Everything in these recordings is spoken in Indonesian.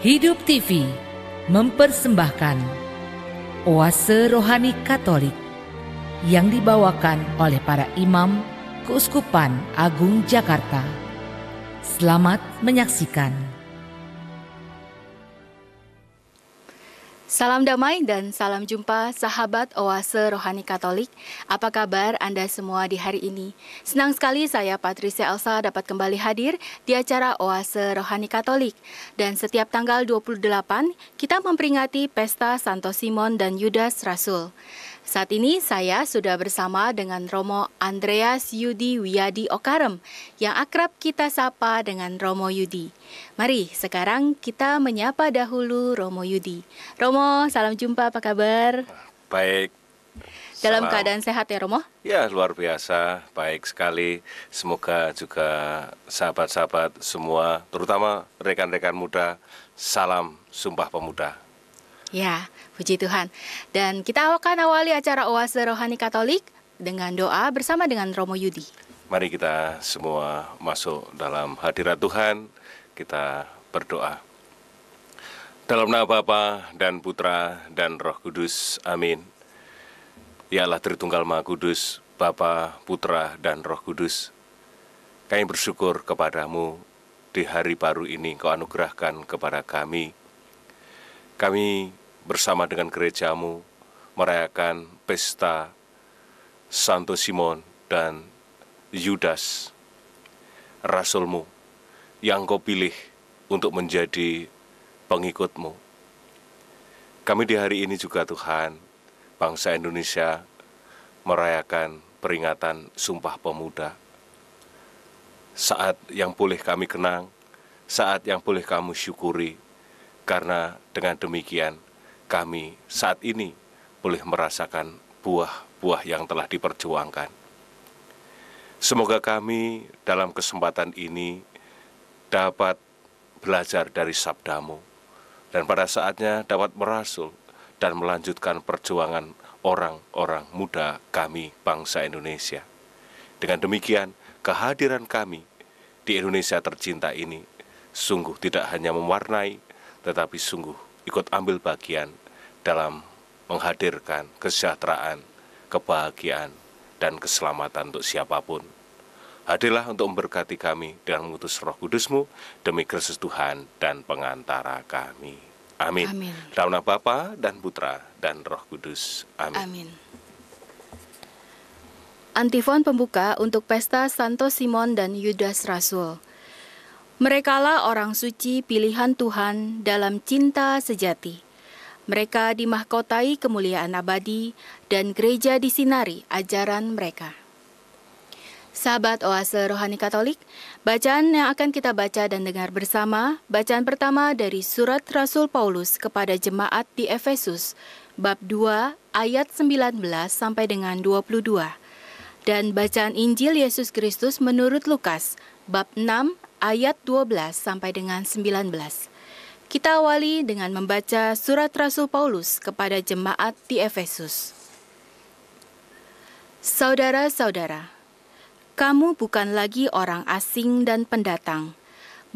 Hidup TV mempersembahkan Oase Rohani Katolik yang dibawakan oleh para imam Keuskupan Agung Jakarta. Selamat menyaksikan. Salam damai dan salam jumpa sahabat Oase Rohani Katolik. Apa kabar Anda semua di hari ini? Senang sekali saya Patricia Elsa dapat kembali hadir di acara Oase Rohani Katolik. Dan setiap tanggal 28 kita memperingati pesta Santo Simon dan Yudas Rasul. Saat ini saya sudah bersama dengan Romo Andreas Yudi Wiyadi Okarem yang akrab kita sapa dengan Romo Yudi. Mari sekarang kita menyapa dahulu Romo Yudi. Romo, salam jumpa, apa kabar? Baik. Dalam salam. keadaan sehat ya Romo? Ya luar biasa, baik sekali. Semoga juga sahabat-sahabat semua, terutama rekan-rekan muda, salam sumpah pemuda. Ya, Puji Tuhan. Dan kita akan awali acara Oase Rohani Katolik dengan doa bersama dengan Romo Yudi. Mari kita semua masuk dalam hadirat Tuhan, kita berdoa. Dalam nama Bapa dan Putra dan Roh Kudus, amin. Ya Allah Tritunggal Maha Kudus, Bapa, Putra, dan Roh Kudus, kami bersyukur kepadamu di hari baru ini kau anugerahkan kepada kami. Kami bersama dengan gerejamu merayakan pesta Santo Simon dan Yudas, Rasulmu, yang kau pilih untuk menjadi pengikutmu. Kami di hari ini juga Tuhan, bangsa Indonesia merayakan peringatan Sumpah Pemuda. Saat yang boleh kami kenang, saat yang boleh kamu syukuri, karena dengan demikian kami saat ini boleh merasakan buah-buah yang telah diperjuangkan. Semoga kami dalam kesempatan ini dapat belajar dari sabdamu dan pada saatnya dapat merasul dan melanjutkan perjuangan orang-orang muda kami bangsa Indonesia. Dengan demikian, kehadiran kami di Indonesia tercinta ini sungguh tidak hanya mewarnai, tetapi sungguh ikut ambil bagian dalam menghadirkan kesejahteraan, kebahagiaan, dan keselamatan untuk siapapun. Hadirlah untuk memberkati kami dengan mengutus roh kudusmu demi Kristus Tuhan dan pengantara kami. Amin. Amin. Dalam nama Bapa dan Putra dan Roh Kudus. Amin. Amin. Antifon pembuka untuk pesta Santo Simon dan Yudas Rasul. Merekalah orang suci pilihan Tuhan dalam cinta sejati. Mereka dimahkotai kemuliaan abadi dan gereja disinari ajaran mereka. Sahabat Oase Rohani Katolik, bacaan yang akan kita baca dan dengar bersama, bacaan pertama dari surat Rasul Paulus kepada jemaat di Efesus, bab 2 ayat 19 sampai dengan 22. Dan bacaan Injil Yesus Kristus menurut Lukas, bab 6 ayat 12 sampai dengan 19. Kita awali dengan membaca surat Rasul Paulus kepada jemaat di Efesus. Saudara-saudara, kamu bukan lagi orang asing dan pendatang,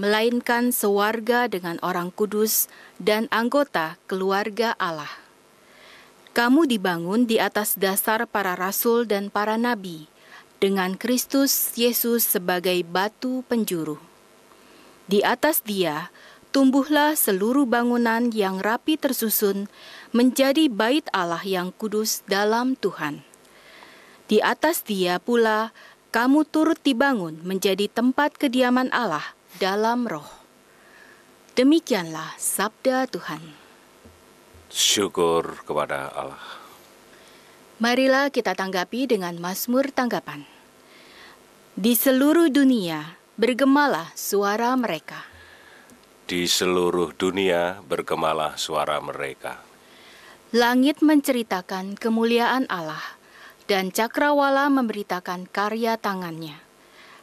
melainkan sewarga dengan orang kudus dan anggota keluarga Allah. Kamu dibangun di atas dasar para rasul dan para nabi, dengan Kristus Yesus sebagai batu penjuru di atas dia tumbuhlah seluruh bangunan yang rapi tersusun menjadi bait Allah yang kudus dalam Tuhan. Di atas dia pula kamu turut dibangun menjadi tempat kediaman Allah dalam roh. Demikianlah sabda Tuhan. Syukur kepada Allah. Marilah kita tanggapi dengan Mazmur tanggapan. Di seluruh dunia, bergemalah suara mereka. Di seluruh dunia bergemalah suara mereka. Langit menceritakan kemuliaan Allah, dan cakrawala memberitakan karya tangannya.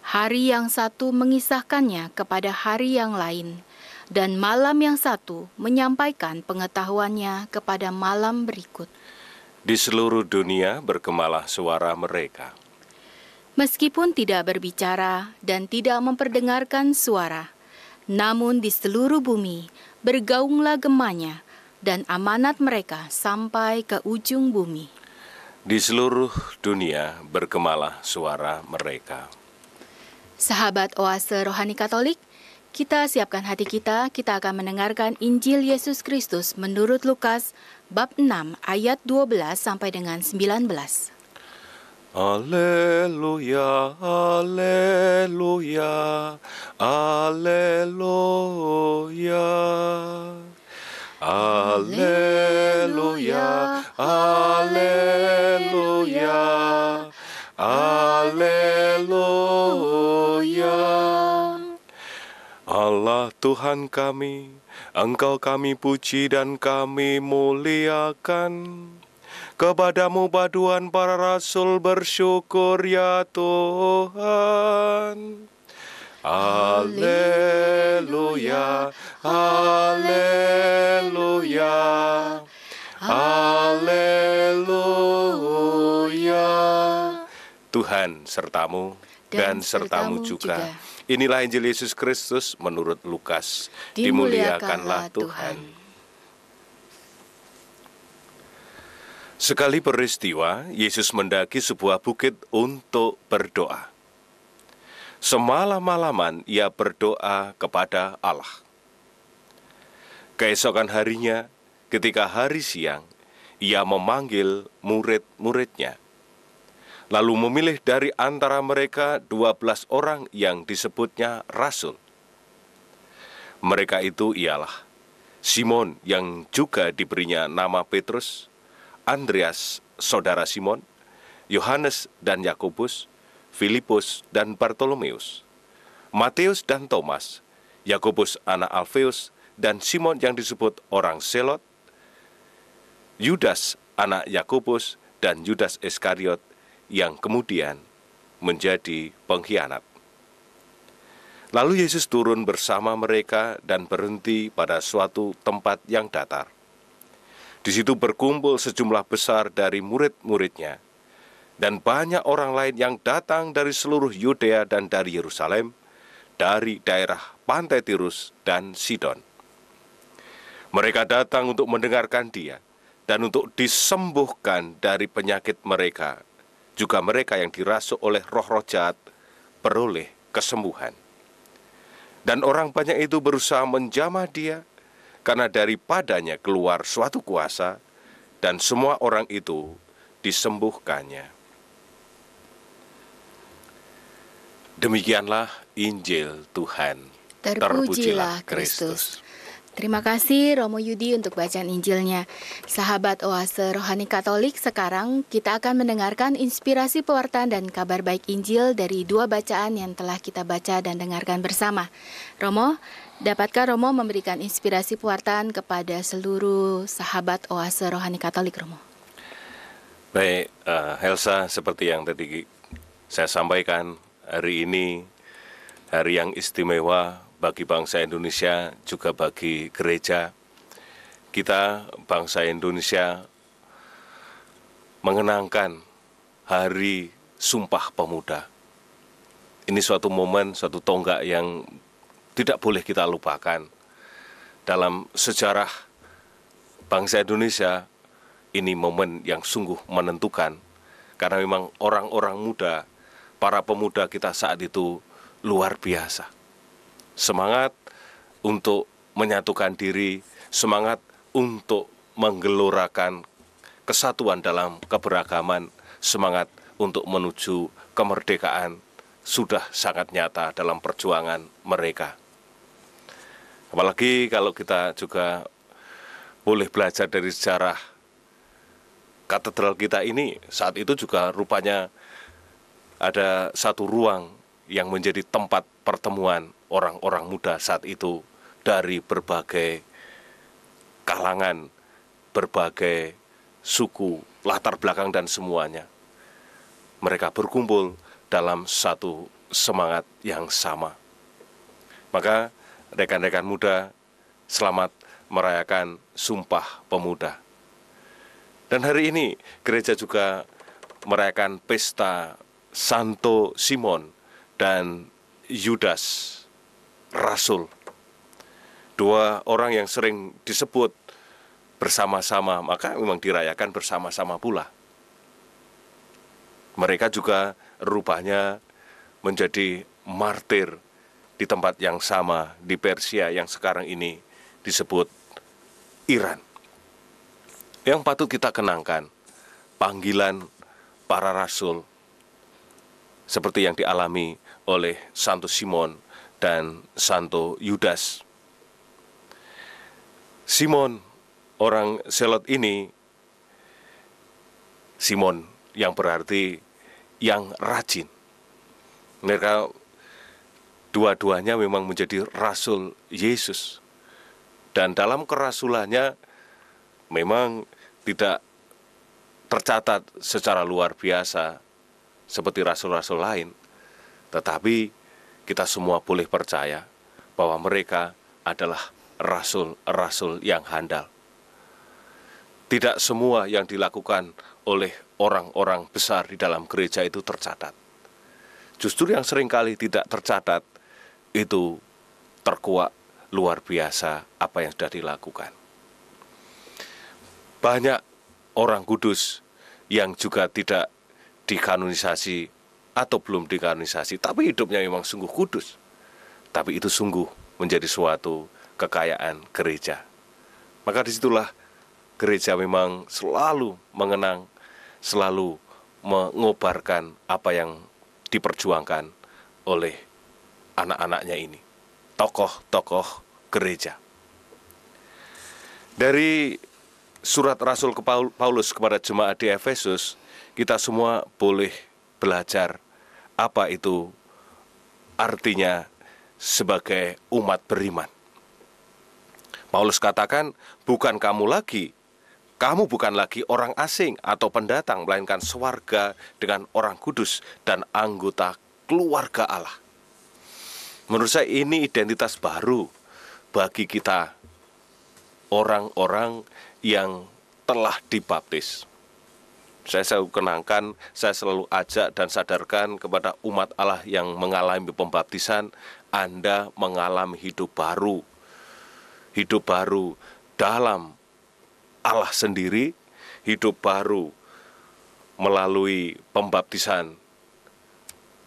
Hari yang satu mengisahkannya kepada hari yang lain, dan malam yang satu menyampaikan pengetahuannya kepada malam berikut. Di seluruh dunia bergemalah suara mereka. Meskipun tidak berbicara dan tidak memperdengarkan suara, namun di seluruh bumi bergaunglah gemanya dan amanat mereka sampai ke ujung bumi. Di seluruh dunia berkemalah suara mereka. Sahabat Oase Rohani Katolik, kita siapkan hati kita, kita akan mendengarkan Injil Yesus Kristus menurut Lukas bab 6 ayat 12 sampai dengan 19. Alleluia, Alleluia, Alleluia. Alleluia, Alleluia, Alleluia. Allah Tuhan kami, Engkau kami puji dan kami muliakan. Kepadamu paduan para rasul bersyukur ya Tuhan. Haleluya, haleluya, haleluya. Tuhan sertamu dan, dan sertamu juga. juga. Inilah Injil Yesus Kristus menurut Lukas. Dimuliakanlah, Tuhan. Tuhan. Sekali peristiwa, Yesus mendaki sebuah bukit untuk berdoa. Semalam-malaman ia berdoa kepada Allah. Keesokan harinya, ketika hari siang, ia memanggil murid-muridnya. Lalu memilih dari antara mereka dua belas orang yang disebutnya rasul. Mereka itu ialah Simon yang juga diberinya nama Petrus, Andreas saudara Simon, Yohanes dan Yakobus, Filipus dan Bartolomeus, Matius dan Thomas, Yakobus anak Alfeus dan Simon yang disebut orang Selot, Yudas anak Yakobus dan Yudas Iskariot yang kemudian menjadi pengkhianat. Lalu Yesus turun bersama mereka dan berhenti pada suatu tempat yang datar. Di situ berkumpul sejumlah besar dari murid-muridnya. Dan banyak orang lain yang datang dari seluruh Yudea dan dari Yerusalem, dari daerah pantai Tirus dan Sidon. Mereka datang untuk mendengarkan dia dan untuk disembuhkan dari penyakit mereka. Juga mereka yang dirasuk oleh roh-roh jahat peroleh kesembuhan. Dan orang banyak itu berusaha menjamah dia, karena daripadanya keluar suatu kuasa, dan semua orang itu disembuhkannya. Demikianlah Injil Tuhan. Terpujilah Kristus. Terima kasih Romo Yudi untuk bacaan Injilnya. Sahabat Oase Rohani Katolik, sekarang kita akan mendengarkan inspirasi pewartaan dan kabar baik Injil dari dua bacaan yang telah kita baca dan dengarkan bersama. Romo, Dapatkah Romo memberikan inspirasi pewartaan kepada seluruh sahabat oase rohani Katolik Romo? Baik, uh, eh, Elsa, seperti yang tadi saya sampaikan, hari ini hari yang istimewa bagi bangsa Indonesia, juga bagi gereja. Kita, bangsa Indonesia, mengenangkan hari Sumpah Pemuda. Ini suatu momen, suatu tonggak yang tidak boleh kita lupakan. Dalam sejarah bangsa Indonesia, ini momen yang sungguh menentukan. Karena memang orang-orang muda, para pemuda kita saat itu luar biasa. Semangat untuk menyatukan diri, semangat untuk menggelorakan kesatuan dalam keberagaman, semangat untuk menuju kemerdekaan sudah sangat nyata dalam perjuangan mereka. Apalagi kalau kita juga boleh belajar dari sejarah katedral kita ini saat itu juga rupanya ada satu ruang yang menjadi tempat pertemuan orang-orang muda saat itu dari berbagai kalangan, berbagai suku, latar belakang dan semuanya. Mereka berkumpul dalam satu semangat yang sama. Maka rekan-rekan muda, selamat merayakan Sumpah Pemuda. Dan hari ini gereja juga merayakan pesta Santo Simon dan Yudas Rasul. Dua orang yang sering disebut bersama-sama, maka memang dirayakan bersama-sama pula. Mereka juga rupanya menjadi martir di tempat yang sama di Persia yang sekarang ini disebut Iran. Yang patut kita kenangkan panggilan para rasul seperti yang dialami oleh Santo Simon dan Santo Yudas. Simon, orang Selot ini, Simon yang berarti yang rajin. Mereka dua-duanya memang menjadi rasul Yesus. Dan dalam kerasulannya memang tidak tercatat secara luar biasa seperti rasul-rasul lain. Tetapi kita semua boleh percaya bahwa mereka adalah rasul-rasul yang handal. Tidak semua yang dilakukan oleh orang-orang besar di dalam gereja itu tercatat. Justru yang seringkali tidak tercatat itu terkuak luar biasa apa yang sudah dilakukan. Banyak orang kudus yang juga tidak dikanonisasi atau belum dikanonisasi, tapi hidupnya memang sungguh kudus. Tapi itu sungguh menjadi suatu kekayaan gereja. Maka disitulah gereja memang selalu mengenang, selalu mengobarkan apa yang diperjuangkan oleh anak-anaknya ini, tokoh-tokoh gereja. Dari surat Rasul ke Paulus kepada jemaat di Efesus, kita semua boleh belajar apa itu artinya sebagai umat beriman. Paulus katakan, bukan kamu lagi, kamu bukan lagi orang asing atau pendatang, melainkan sewarga dengan orang kudus dan anggota keluarga Allah. Menurut saya ini identitas baru bagi kita orang-orang yang telah dibaptis. Saya selalu kenangkan, saya selalu ajak dan sadarkan kepada umat Allah yang mengalami pembaptisan, Anda mengalami hidup baru. Hidup baru dalam Allah sendiri, hidup baru melalui pembaptisan.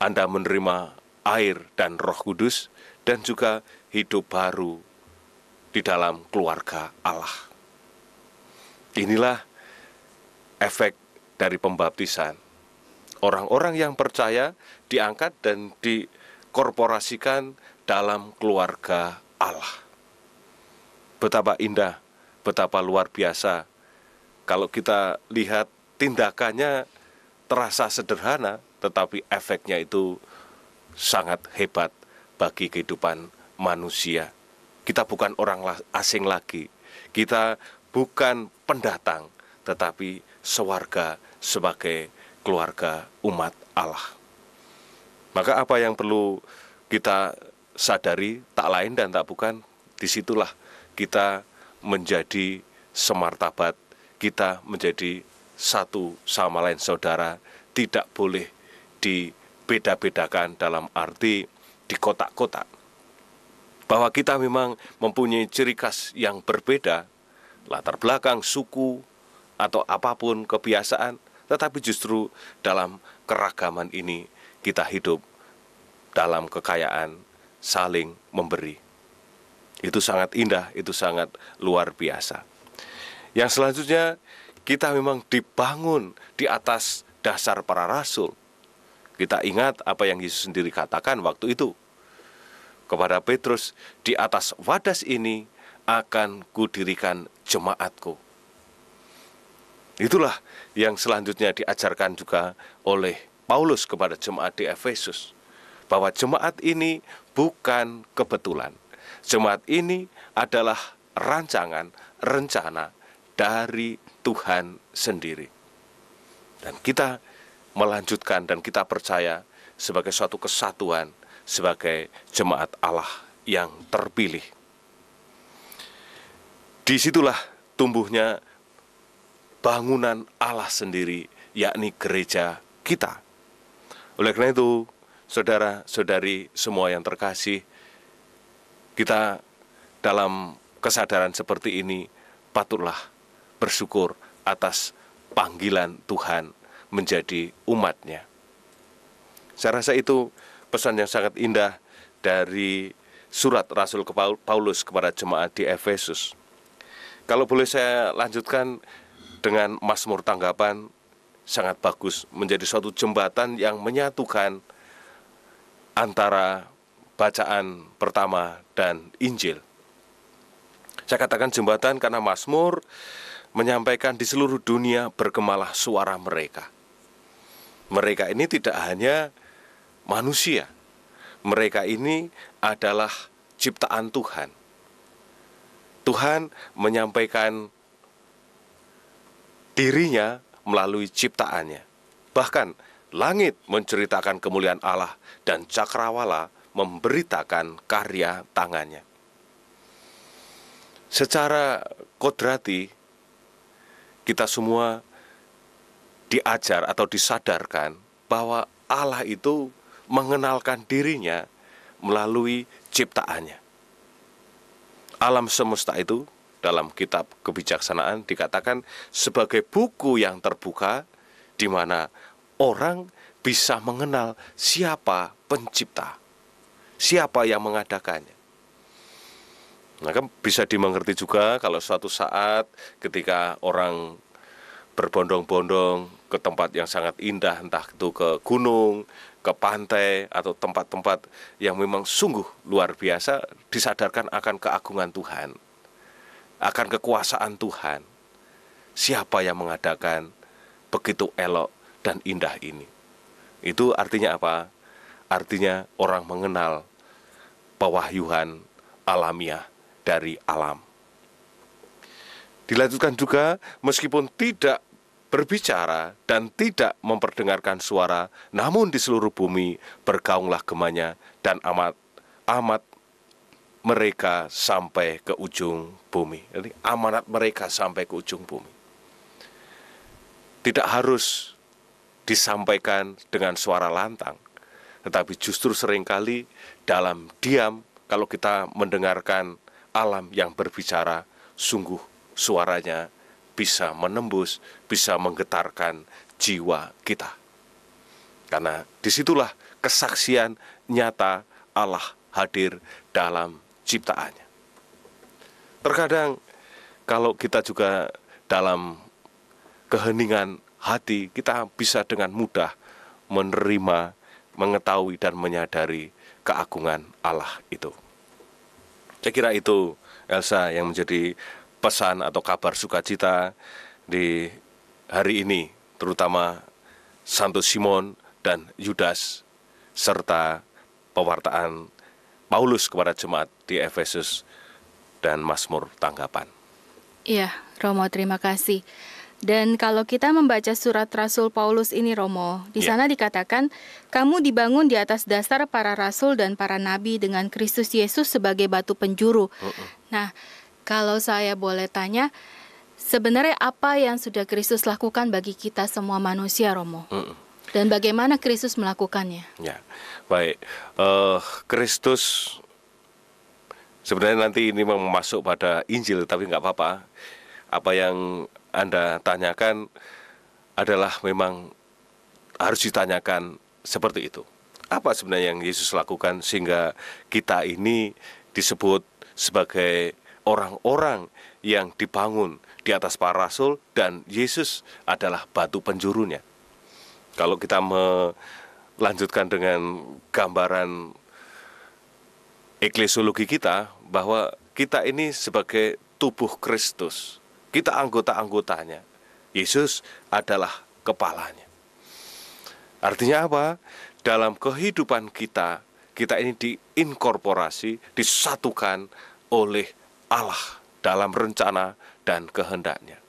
Anda menerima air dan Roh Kudus, dan juga hidup baru di dalam keluarga Allah. Inilah efek dari pembaptisan. Orang-orang yang percaya diangkat dan dikorporasikan dalam keluarga Allah. Betapa indah, betapa luar biasa. Kalau kita lihat tindakannya terasa sederhana, tetapi efeknya itu sangat hebat bagi kehidupan manusia. Kita bukan orang asing lagi, kita bukan pendatang, tetapi sewarga sebagai keluarga umat Allah. Maka apa yang perlu kita sadari tak lain dan tak bukan disitulah kita menjadi semartabat, kita menjadi satu sama lain saudara, tidak boleh di beda bedakan dalam arti di kotak kotak Bahwa kita memang mempunyai ciri khas yang berbeda, latar belakang, suku, atau apapun kebiasaan, tetapi justru dalam keragaman ini kita hidup dalam kekayaan saling memberi. Itu sangat indah, itu sangat luar biasa. Yang selanjutnya, kita memang dibangun di atas dasar para rasul, kita ingat apa yang Yesus sendiri katakan waktu itu kepada Petrus, di atas wadas ini akan kudirikan jemaatku. Itulah yang selanjutnya diajarkan juga oleh Paulus kepada jemaat di Efesus bahwa jemaat ini bukan kebetulan. Jemaat ini adalah rancangan, rencana dari Tuhan sendiri. Dan kita melanjutkan dan kita percaya sebagai suatu kesatuan sebagai jemaat Allah yang terpilih. Disitulah tumbuhnya bangunan Allah sendiri, yakni gereja kita. Oleh karena itu, saudara-saudari semua yang terkasih, kita dalam kesadaran seperti ini patutlah bersyukur atas panggilan Tuhan menjadi umatnya. Saya rasa itu pesan yang sangat indah dari surat Rasul Paulus kepada jemaat di Efesus. Kalau boleh saya lanjutkan dengan Mazmur tanggapan sangat bagus menjadi suatu jembatan yang menyatukan antara bacaan pertama dan Injil. Saya katakan jembatan karena Mazmur menyampaikan di seluruh dunia bergemalah suara mereka mereka ini tidak hanya manusia, mereka ini adalah ciptaan Tuhan. Tuhan menyampaikan dirinya melalui ciptaannya. Bahkan langit menceritakan kemuliaan Allah dan cakrawala memberitakan karya tangannya. Secara kodrati, kita semua diajar atau disadarkan bahwa Allah itu mengenalkan dirinya melalui ciptaannya. Alam semesta itu dalam kitab kebijaksanaan dikatakan sebagai buku yang terbuka di mana orang bisa mengenal siapa pencipta, siapa yang mengadakannya. Maka nah, bisa dimengerti juga kalau suatu saat ketika orang berbondong-bondong ke tempat yang sangat indah, entah itu ke gunung, ke pantai, atau tempat-tempat yang memang sungguh luar biasa, disadarkan akan keagungan Tuhan, akan kekuasaan Tuhan. Siapa yang mengadakan begitu elok dan indah ini? Itu artinya apa? Artinya orang mengenal pewahyuan alamiah dari alam. Dilanjutkan juga, meskipun tidak berbicara dan tidak memperdengarkan suara, namun di seluruh bumi bergaunglah gemanya dan amat amat mereka sampai ke ujung bumi. Jadi amanat mereka sampai ke ujung bumi. Tidak harus disampaikan dengan suara lantang, tetapi justru seringkali dalam diam kalau kita mendengarkan alam yang berbicara, sungguh suaranya bisa menembus, bisa menggetarkan jiwa kita. Karena disitulah kesaksian nyata Allah hadir dalam ciptaannya. Terkadang kalau kita juga dalam keheningan hati, kita bisa dengan mudah menerima, mengetahui dan menyadari keagungan Allah itu. Saya kira itu Elsa yang menjadi pesan atau kabar sukacita di hari ini, terutama Santo Simon dan Yudas, serta pewartaan Paulus kepada jemaat di Efesus dan Mazmur tanggapan. Iya, Romo, terima kasih. Dan kalau kita membaca surat Rasul Paulus ini Romo, di ya. sana dikatakan, kamu dibangun di atas dasar para rasul dan para nabi dengan Kristus Yesus sebagai batu penjuru. Uh -uh. Nah, kalau saya boleh tanya, sebenarnya apa yang sudah Kristus lakukan bagi kita semua manusia, Romo? Mm -mm. Dan bagaimana Kristus melakukannya? Ya, baik. Uh, Kristus sebenarnya nanti ini memang masuk pada Injil, tapi nggak apa-apa. Apa yang anda tanyakan adalah memang harus ditanyakan seperti itu. Apa sebenarnya yang Yesus lakukan sehingga kita ini disebut sebagai orang-orang yang dibangun di atas para rasul dan Yesus adalah batu penjurunya. Kalau kita melanjutkan dengan gambaran eklesiologi kita bahwa kita ini sebagai tubuh Kristus, kita anggota-anggotanya. Yesus adalah kepalanya. Artinya apa? Dalam kehidupan kita, kita ini diinkorporasi, disatukan oleh Allah dalam rencana dan kehendaknya.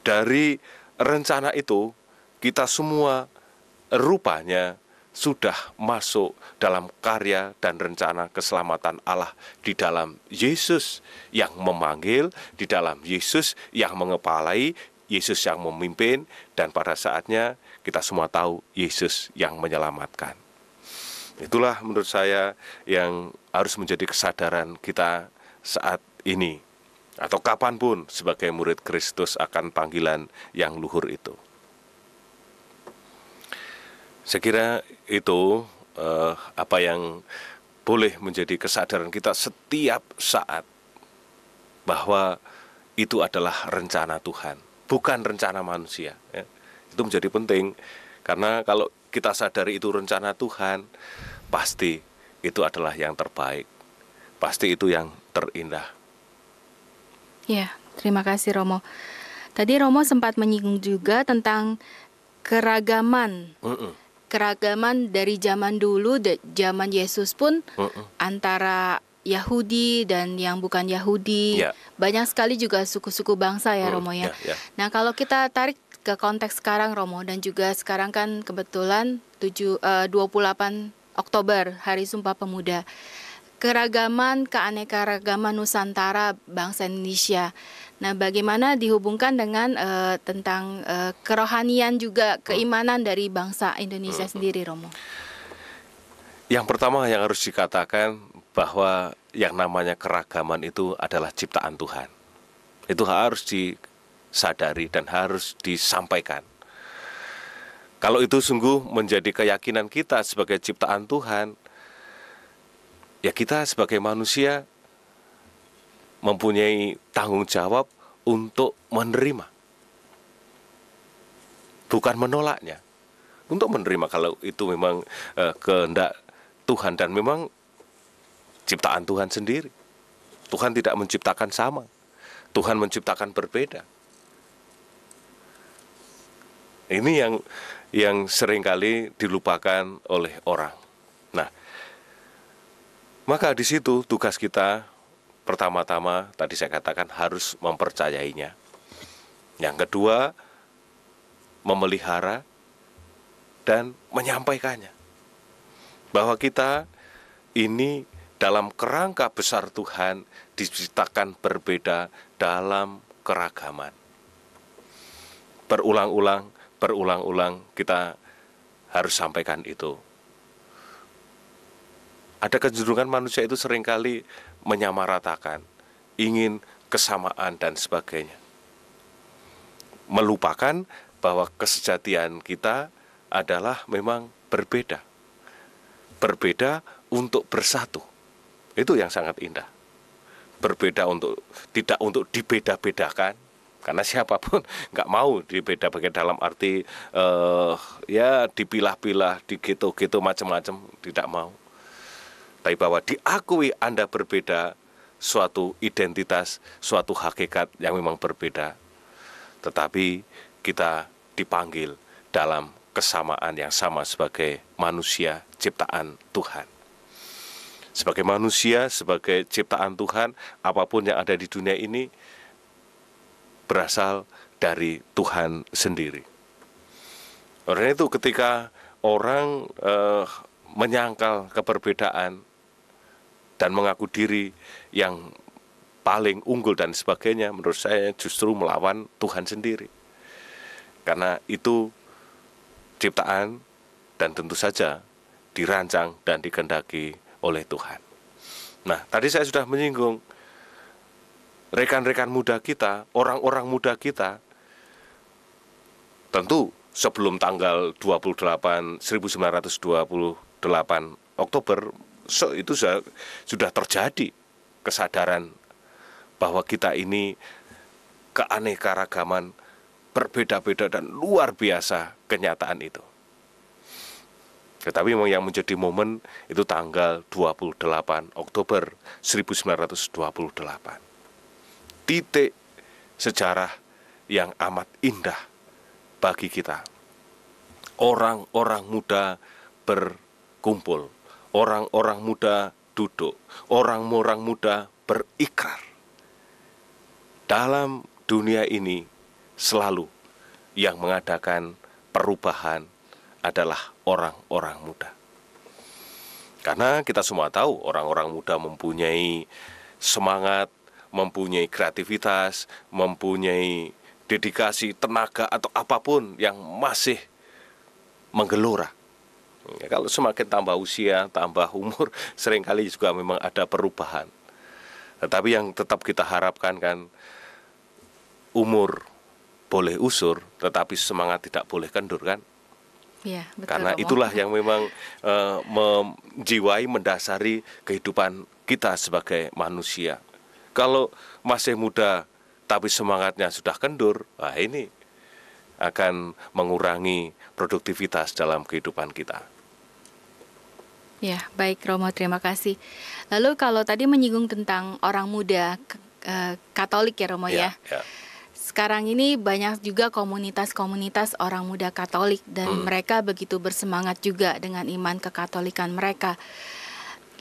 Dari rencana itu, kita semua rupanya sudah masuk dalam karya dan rencana keselamatan Allah di dalam Yesus yang memanggil, di dalam Yesus yang mengepalai, Yesus yang memimpin, dan pada saatnya kita semua tahu Yesus yang menyelamatkan. Itulah menurut saya yang harus menjadi kesadaran kita saat ini atau kapanpun sebagai murid Kristus akan panggilan yang luhur itu. Saya kira itu eh, apa yang boleh menjadi kesadaran kita setiap saat bahwa itu adalah rencana Tuhan, bukan rencana manusia. Ya. Itu menjadi penting karena kalau kita sadari itu rencana Tuhan, pasti itu adalah yang terbaik, pasti itu yang terindah. Ya, terima kasih Romo. Tadi Romo sempat menyinggung juga tentang keragaman. Mm -mm. Keragaman dari zaman dulu, zaman Yesus pun Mm-mm. antara Yahudi dan yang bukan Yahudi. Yeah. Banyak sekali juga suku-suku bangsa ya mm, Romo ya. Yeah, yeah. Nah, kalau kita tarik ke konteks sekarang Romo dan juga sekarang kan kebetulan 7 uh, 28 Oktober Hari Sumpah Pemuda keragaman keanekaragaman Nusantara bangsa Indonesia. Nah, bagaimana dihubungkan dengan uh, tentang uh, kerohanian juga keimanan dari bangsa Indonesia hmm. sendiri, Romo? Yang pertama yang harus dikatakan bahwa yang namanya keragaman itu adalah ciptaan Tuhan. Itu harus disadari dan harus disampaikan. Kalau itu sungguh menjadi keyakinan kita sebagai ciptaan Tuhan, ya kita sebagai manusia mempunyai tanggung jawab untuk menerima bukan menolaknya untuk menerima kalau itu memang eh, kehendak Tuhan dan memang ciptaan Tuhan sendiri Tuhan tidak menciptakan sama Tuhan menciptakan berbeda ini yang yang seringkali dilupakan oleh orang maka di situ tugas kita pertama-tama tadi saya katakan harus mempercayainya. Yang kedua, memelihara dan menyampaikannya. Bahwa kita ini dalam kerangka besar Tuhan diciptakan berbeda dalam keragaman. Berulang-ulang, berulang-ulang kita harus sampaikan itu ada kecenderungan manusia itu seringkali menyamaratakan, ingin kesamaan dan sebagainya. Melupakan bahwa kesejatian kita adalah memang berbeda. Berbeda untuk bersatu. Itu yang sangat indah. Berbeda untuk tidak untuk dibeda-bedakan karena siapapun nggak mau dibeda beda dalam arti uh, ya dipilah-pilah, digitu-gitu macam-macam tidak mau tapi bahwa diakui Anda berbeda suatu identitas, suatu hakikat yang memang berbeda. Tetapi kita dipanggil dalam kesamaan yang sama sebagai manusia ciptaan Tuhan. Sebagai manusia, sebagai ciptaan Tuhan, apapun yang ada di dunia ini berasal dari Tuhan sendiri. Oleh itu ketika orang eh, menyangkal keberbedaan dan mengaku diri yang paling unggul dan sebagainya menurut saya justru melawan Tuhan sendiri. Karena itu ciptaan dan tentu saja dirancang dan dikendaki oleh Tuhan. Nah, tadi saya sudah menyinggung rekan-rekan muda kita, orang-orang muda kita tentu sebelum tanggal 28 1928 Oktober so, itu sudah, sudah terjadi kesadaran bahwa kita ini keanekaragaman berbeda-beda dan luar biasa kenyataan itu. Tetapi memang yang menjadi momen itu tanggal 28 Oktober 1928. Titik sejarah yang amat indah bagi kita. Orang-orang muda berkumpul Orang-orang muda duduk, orang-orang muda berikrar. Dalam dunia ini selalu yang mengadakan perubahan adalah orang-orang muda. Karena kita semua tahu orang-orang muda mempunyai semangat, mempunyai kreativitas, mempunyai dedikasi, tenaga atau apapun yang masih menggelora. Ya, kalau semakin tambah usia, tambah umur, seringkali juga memang ada perubahan. Tetapi yang tetap kita harapkan kan umur boleh usur, tetapi semangat tidak boleh kendur kan. Ya, betul, Karena itulah yang memang uh, menjiwai mendasari kehidupan kita sebagai manusia. Kalau masih muda tapi semangatnya sudah kendur, wah ini akan mengurangi produktivitas dalam kehidupan kita. Ya, baik Romo, terima kasih. Lalu kalau tadi menyinggung tentang orang muda Katolik ya Romo ya. ya. ya. Sekarang ini banyak juga komunitas-komunitas orang muda Katolik dan hmm. mereka begitu bersemangat juga dengan iman kekatolikan mereka.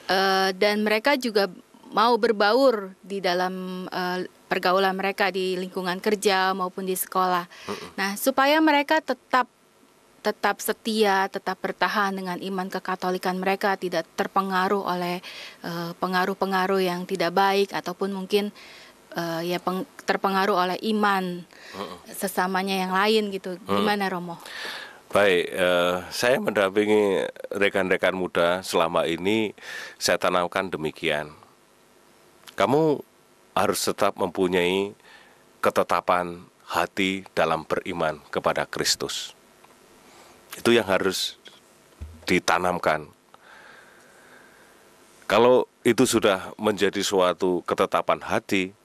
E, dan mereka juga mau berbaur di dalam uh, pergaulan mereka di lingkungan kerja maupun di sekolah. Mm Nah, supaya mereka tetap tetap setia, tetap bertahan dengan iman kekatolikan mereka, tidak terpengaruh oleh eh, pengaruh-pengaruh yang tidak baik ataupun mungkin uh, ya peng, terpengaruh oleh iman sesamanya yang lain gitu. Gimana Romo? Baik, uh, saya mendampingi rekan-rekan muda selama ini saya tanamkan demikian. Kamu harus tetap mempunyai ketetapan hati dalam beriman kepada Kristus. Itu yang harus ditanamkan. Kalau itu sudah menjadi suatu ketetapan hati,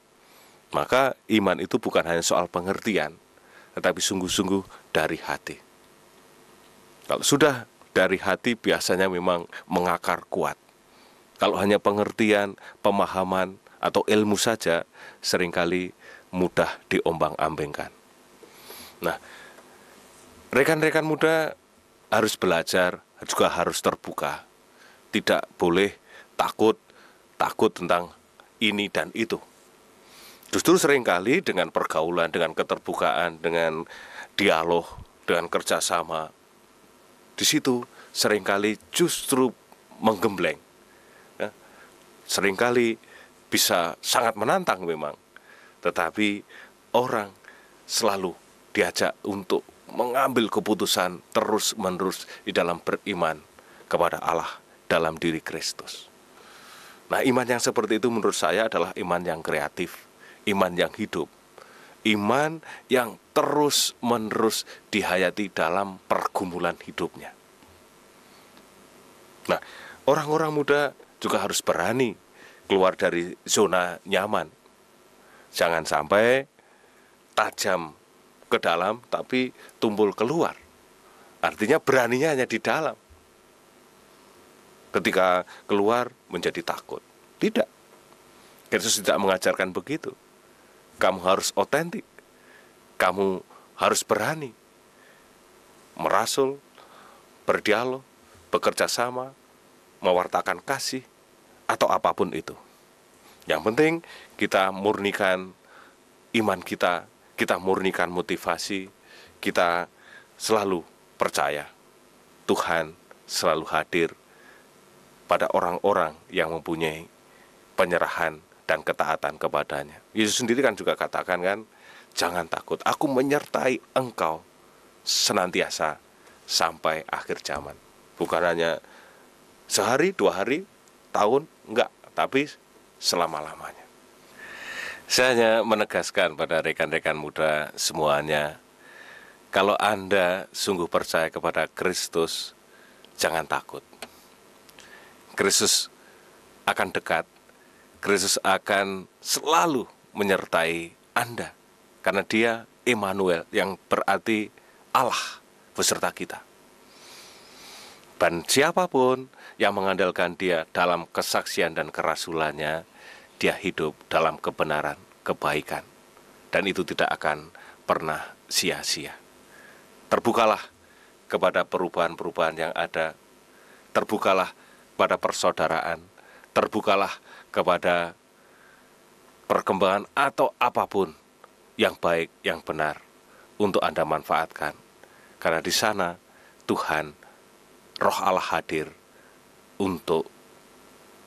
maka iman itu bukan hanya soal pengertian, tetapi sungguh-sungguh dari hati. Kalau sudah dari hati biasanya memang mengakar kuat. Kalau hanya pengertian, pemahaman, atau ilmu saja seringkali mudah diombang-ambingkan. Nah, rekan-rekan muda harus belajar juga harus terbuka. Tidak boleh takut takut tentang ini dan itu. Justru seringkali dengan pergaulan, dengan keterbukaan, dengan dialog, dengan kerjasama, di situ seringkali justru menggembleng. Ya, seringkali bisa sangat menantang memang, tetapi orang selalu diajak untuk mengambil keputusan terus-menerus di dalam beriman kepada Allah dalam diri Kristus. Nah, iman yang seperti itu menurut saya adalah iman yang kreatif, iman yang hidup, iman yang terus-menerus dihayati dalam pergumulan hidupnya. Nah, orang-orang muda juga harus berani keluar dari zona nyaman. Jangan sampai tajam ke dalam tapi tumpul keluar. Artinya beraninya hanya di dalam. Ketika keluar menjadi takut. Tidak. Yesus tidak mengajarkan begitu. Kamu harus otentik. Kamu harus berani. Merasul, berdialog, bekerja sama, mewartakan kasih, atau apapun itu. Yang penting kita murnikan iman kita kita murnikan motivasi, kita selalu percaya Tuhan selalu hadir pada orang-orang yang mempunyai penyerahan dan ketaatan kepadanya. Yesus sendiri kan juga katakan kan, jangan takut, aku menyertai engkau senantiasa sampai akhir zaman. Bukan hanya sehari, dua hari, tahun, enggak, tapi selama-lamanya. Saya hanya menegaskan pada rekan-rekan muda semuanya, kalau Anda sungguh percaya kepada Kristus, jangan takut. Kristus akan dekat, Kristus akan selalu menyertai Anda karena Dia Immanuel yang berarti Allah beserta kita. Dan siapapun yang mengandalkan dia dalam kesaksian dan kerasulannya, dia hidup dalam kebenaran, kebaikan, dan itu tidak akan pernah sia-sia. Terbukalah kepada perubahan-perubahan yang ada, terbukalah kepada persaudaraan, terbukalah kepada perkembangan atau apapun yang baik, yang benar untuk Anda manfaatkan. Karena di sana Tuhan, roh Allah hadir untuk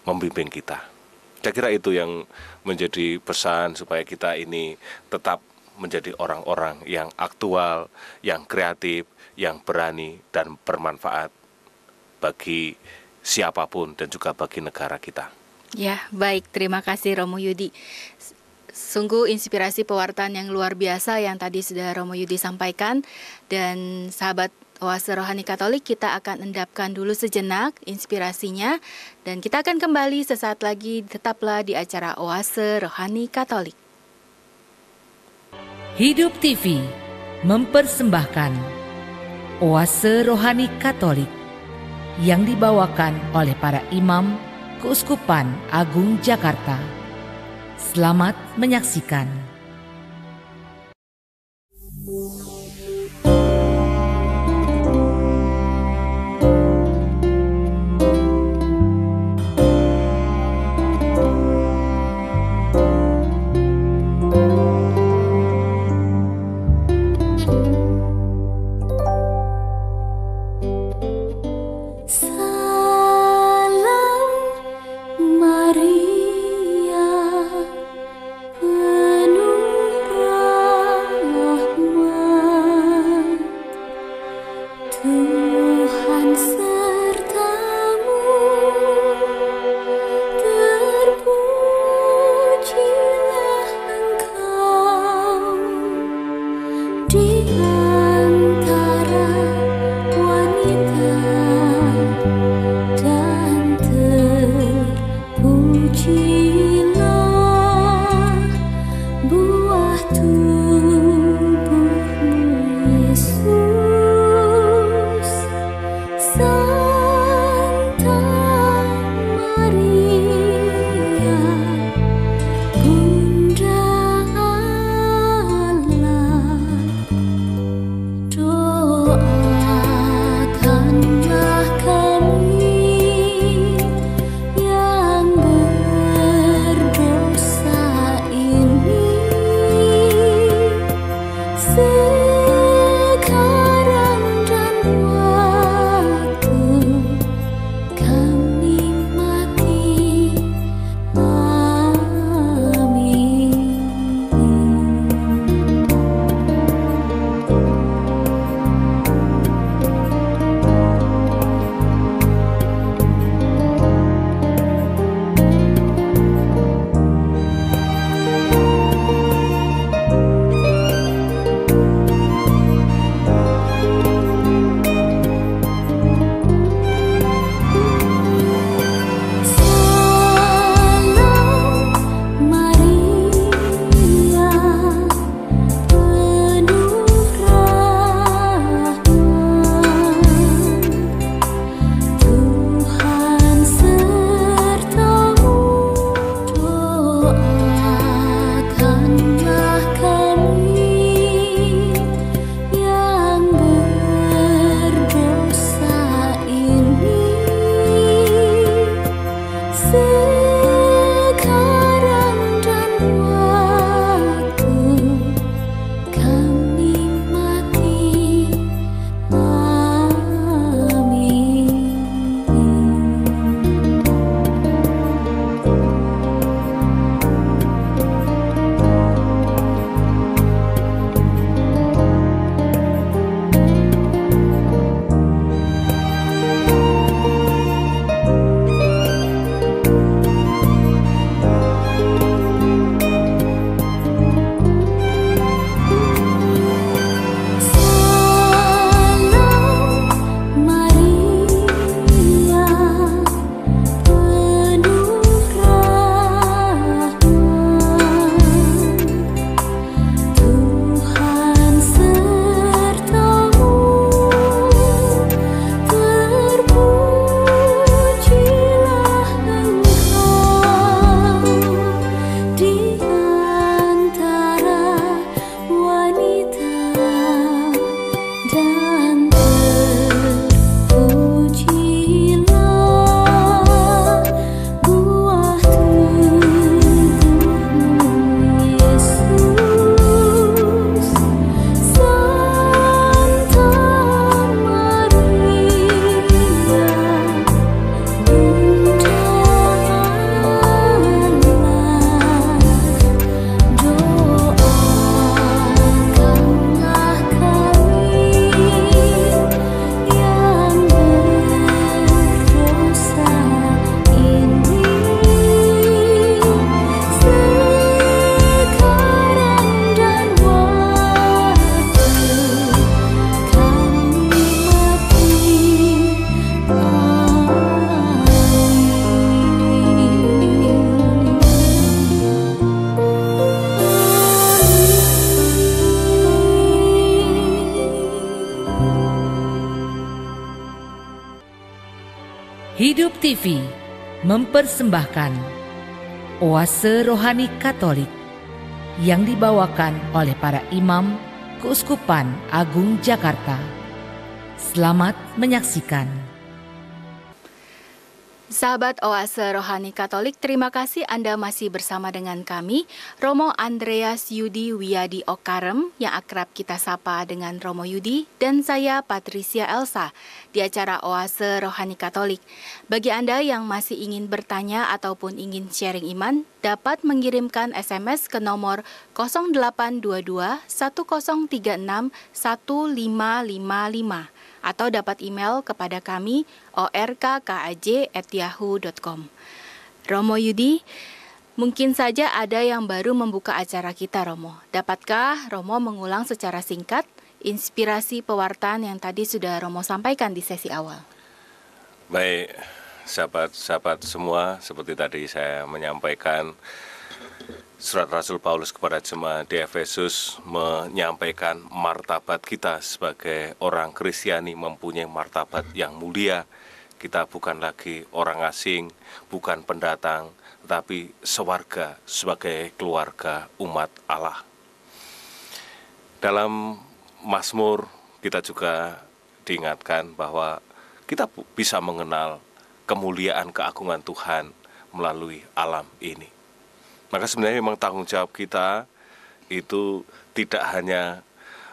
membimbing kita. Saya kira itu yang menjadi pesan supaya kita ini tetap menjadi orang-orang yang aktual, yang kreatif, yang berani dan bermanfaat bagi siapapun dan juga bagi negara kita. Ya, baik. Terima kasih Romo Yudi. Sungguh inspirasi pewartaan yang luar biasa yang tadi sudah Romo Yudi sampaikan dan sahabat Oase Rohani Katolik kita akan endapkan dulu sejenak inspirasinya dan kita akan kembali sesaat lagi tetaplah di acara Oase Rohani Katolik. Hidup TV mempersembahkan Oase Rohani Katolik yang dibawakan oleh para imam Keuskupan Agung Jakarta. Selamat menyaksikan. mempersembahkan oase rohani Katolik yang dibawakan oleh para imam Keuskupan Agung Jakarta. Selamat menyaksikan. Sahabat Oase Rohani Katolik, terima kasih Anda masih bersama dengan kami, Romo Andreas Yudi Wiyadi Okarem, yang akrab kita sapa dengan Romo Yudi, dan saya Patricia Elsa, di acara Oase Rohani Katolik. Bagi Anda yang masih ingin bertanya ataupun ingin sharing iman, dapat mengirimkan SMS ke nomor 0822 1036 1555 atau dapat email kepada kami orkkaj@yahoo.com. Romo Yudi, mungkin saja ada yang baru membuka acara kita Romo. Dapatkah Romo mengulang secara singkat inspirasi pewartaan yang tadi sudah Romo sampaikan di sesi awal? Baik, sahabat-sahabat semua, seperti tadi saya menyampaikan surat Rasul Paulus kepada jemaat di Efesus menyampaikan martabat kita sebagai orang Kristiani mempunyai martabat yang mulia. Kita bukan lagi orang asing, bukan pendatang, tapi sewarga sebagai keluarga umat Allah. Dalam Mazmur kita juga diingatkan bahwa kita bisa mengenal kemuliaan keagungan Tuhan melalui alam ini maka sebenarnya memang tanggung jawab kita itu tidak hanya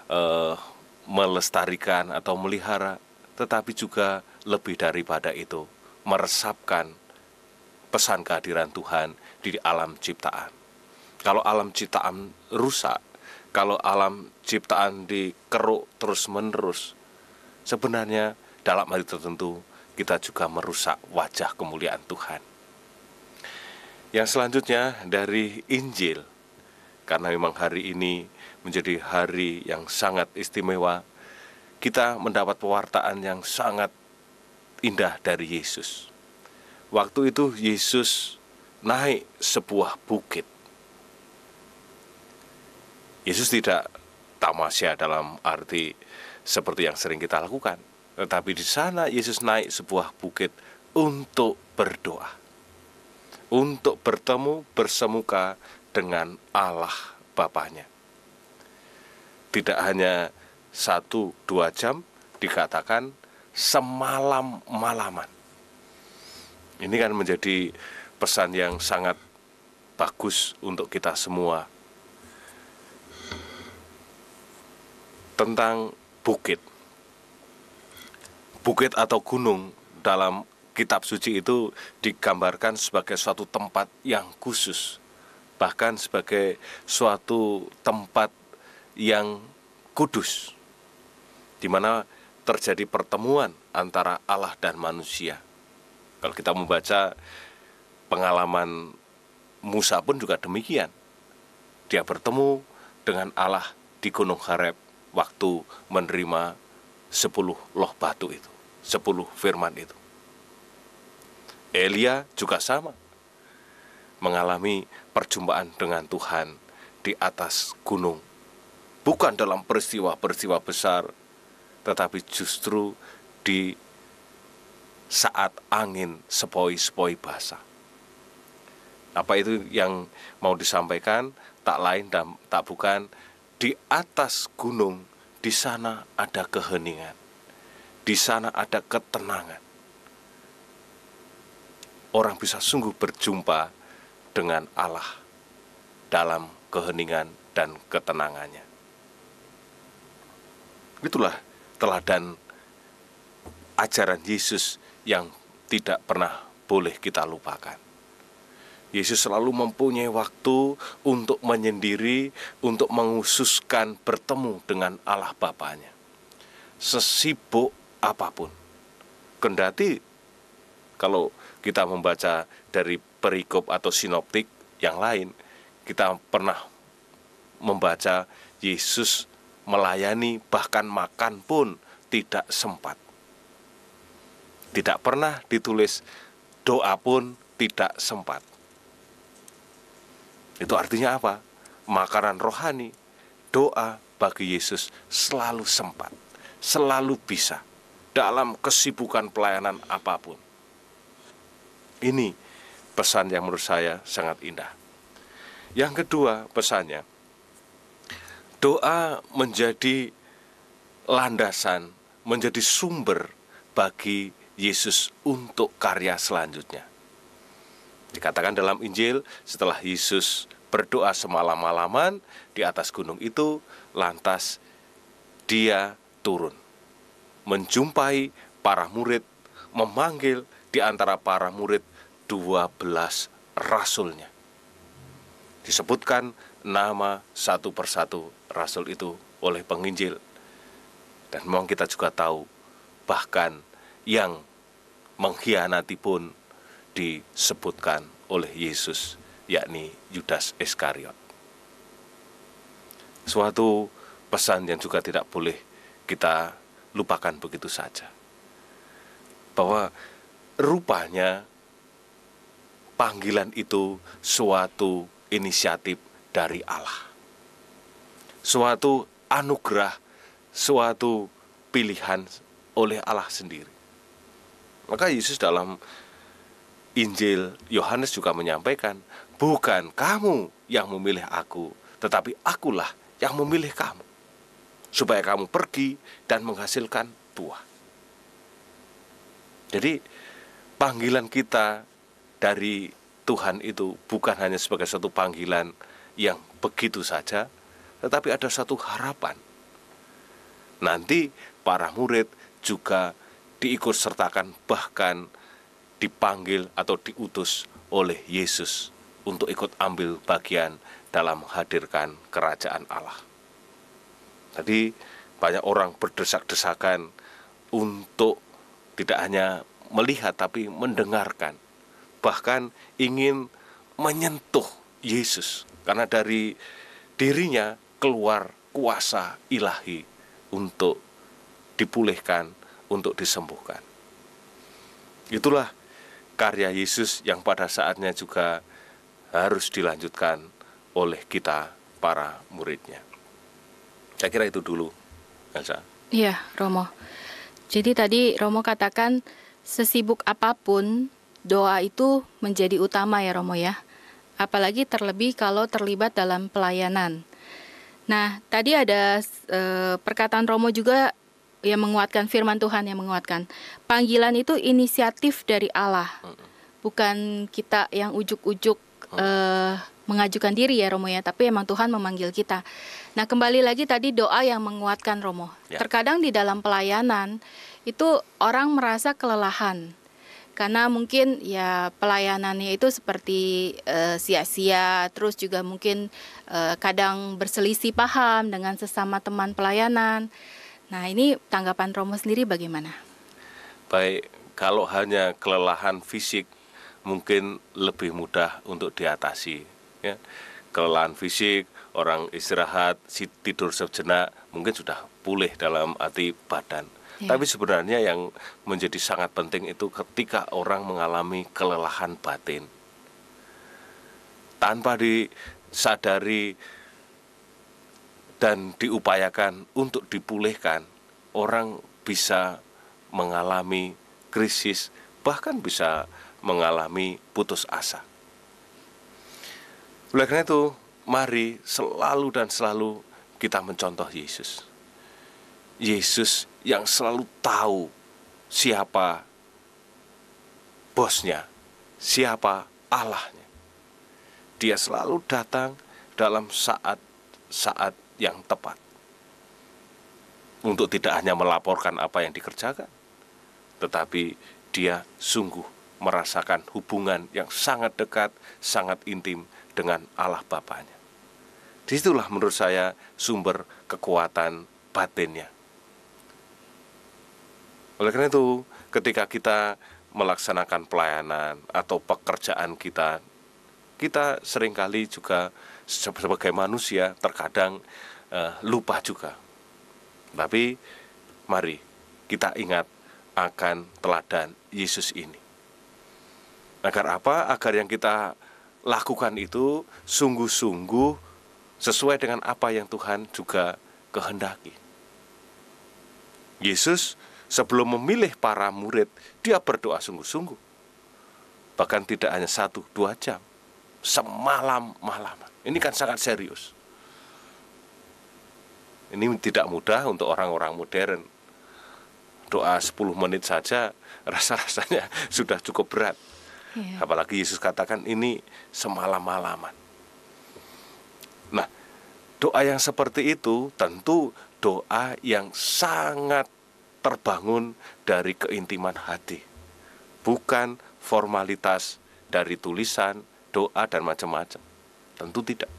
uh, melestarikan atau melihara, tetapi juga lebih daripada itu, meresapkan pesan kehadiran Tuhan di alam ciptaan. Kalau alam ciptaan rusak, kalau alam ciptaan dikeruk terus-menerus, sebenarnya dalam hari tertentu kita juga merusak wajah kemuliaan Tuhan. Yang selanjutnya dari Injil, karena memang hari ini menjadi hari yang sangat istimewa, kita mendapat pewartaan yang sangat indah dari Yesus. Waktu itu Yesus naik sebuah bukit. Yesus tidak tamasya dalam arti seperti yang sering kita lakukan, tetapi di sana Yesus naik sebuah bukit untuk berdoa untuk bertemu bersemuka dengan Allah Bapaknya. Tidak hanya satu dua jam dikatakan semalam malaman. Ini kan menjadi pesan yang sangat bagus untuk kita semua tentang bukit. Bukit atau gunung dalam kitab suci itu digambarkan sebagai suatu tempat yang khusus, bahkan sebagai suatu tempat yang kudus, di mana terjadi pertemuan antara Allah dan manusia. Kalau kita membaca pengalaman Musa pun juga demikian. Dia bertemu dengan Allah di Gunung Hareb waktu menerima sepuluh loh batu itu, sepuluh firman itu. Elia juga sama mengalami perjumpaan dengan Tuhan di atas gunung. Bukan dalam peristiwa-peristiwa besar, tetapi justru di saat angin sepoi-sepoi basah. Apa itu yang mau disampaikan? Tak lain dan tak bukan di atas gunung di sana ada keheningan. Di sana ada ketenangan orang bisa sungguh berjumpa dengan Allah dalam keheningan dan ketenangannya. Itulah teladan ajaran Yesus yang tidak pernah boleh kita lupakan. Yesus selalu mempunyai waktu untuk menyendiri, untuk mengususkan bertemu dengan Allah Bapaknya. Sesibuk apapun. Kendati kalau kita membaca dari perikop atau sinoptik yang lain, kita pernah membaca Yesus melayani bahkan makan pun tidak sempat. Tidak pernah ditulis doa pun tidak sempat. Itu artinya apa? Makanan rohani, doa bagi Yesus selalu sempat, selalu bisa dalam kesibukan pelayanan apapun. Ini pesan yang menurut saya sangat indah. Yang kedua, pesannya doa menjadi landasan, menjadi sumber bagi Yesus untuk karya selanjutnya. Dikatakan dalam Injil, setelah Yesus berdoa semalam-malaman di atas gunung itu, lantas dia turun, menjumpai para murid, memanggil di antara para murid 12 rasulnya. Disebutkan nama satu persatu rasul itu oleh penginjil. Dan memang kita juga tahu bahkan yang mengkhianati pun disebutkan oleh Yesus yakni Yudas Iskariot. Suatu pesan yang juga tidak boleh kita lupakan begitu saja. Bahwa rupanya panggilan itu suatu inisiatif dari Allah. Suatu anugerah, suatu pilihan oleh Allah sendiri. Maka Yesus dalam Injil Yohanes juga menyampaikan, bukan kamu yang memilih aku, tetapi akulah yang memilih kamu. Supaya kamu pergi dan menghasilkan buah. Jadi panggilan kita dari Tuhan itu bukan hanya sebagai satu panggilan yang begitu saja, tetapi ada satu harapan. Nanti para murid juga diikut sertakan bahkan dipanggil atau diutus oleh Yesus untuk ikut ambil bagian dalam menghadirkan kerajaan Allah. Tadi banyak orang berdesak-desakan untuk tidak hanya melihat tapi mendengarkan bahkan ingin menyentuh Yesus karena dari dirinya keluar kuasa ilahi untuk dipulihkan untuk disembuhkan itulah karya Yesus yang pada saatnya juga harus dilanjutkan oleh kita para muridnya. Saya kira itu dulu, Elsa. Iya, Romo. Jadi tadi Romo katakan Sesibuk apapun, doa itu menjadi utama ya Romo ya. Apalagi terlebih kalau terlibat dalam pelayanan. Nah, tadi ada e, perkataan Romo juga yang menguatkan firman Tuhan yang menguatkan. Panggilan itu inisiatif dari Allah. Bukan kita yang ujuk-ujuk e, mengajukan diri ya Romo ya, tapi emang Tuhan memanggil kita. Nah, kembali lagi tadi doa yang menguatkan Romo. Ya. Terkadang di dalam pelayanan itu orang merasa kelelahan karena mungkin ya pelayanannya itu seperti eh, sia-sia, uh, terus juga mungkin uh, kadang berselisih paham dengan sesama teman pelayanan. Nah ini tanggapan Romo sendiri bagaimana? Baik, kalau hanya kelelahan fisik mungkin lebih mudah untuk diatasi. Ya. Kelelahan fisik, orang istirahat, tidur sejenak mungkin sudah pulih dalam arti badan Ya. Tapi sebenarnya yang menjadi sangat penting itu ketika orang mengalami kelelahan batin. Tanpa disadari dan diupayakan untuk dipulihkan, orang bisa mengalami krisis, bahkan bisa mengalami putus asa. Oleh karena itu, mari selalu dan selalu kita mencontoh Yesus. Yesus yang selalu tahu siapa bosnya, siapa Allahnya. Dia selalu datang dalam saat-saat yang tepat. Untuk tidak hanya melaporkan apa yang dikerjakan, tetapi dia sungguh merasakan hubungan yang sangat dekat, sangat intim dengan Allah Bapaknya. Disitulah menurut saya sumber kekuatan batinnya. Oleh karena itu, ketika kita melaksanakan pelayanan atau pekerjaan kita, kita seringkali juga sebagai manusia terkadang eh, lupa juga. Tapi mari kita ingat akan teladan Yesus ini. Agar apa? Agar yang kita lakukan itu sungguh-sungguh sesuai dengan apa yang Tuhan juga kehendaki. Yesus Sebelum memilih para murid, dia berdoa sungguh-sungguh. Bahkan tidak hanya satu, dua jam. semalam malam Ini kan sangat serius. Ini tidak mudah untuk orang-orang modern. Doa 10 menit saja rasa-rasanya sudah cukup berat. Iya. Apalagi Yesus katakan ini semalam-malaman. Nah, doa yang seperti itu tentu doa yang sangat terbangun dari keintiman hati, bukan formalitas dari tulisan, doa, dan macam-macam. Tentu tidak.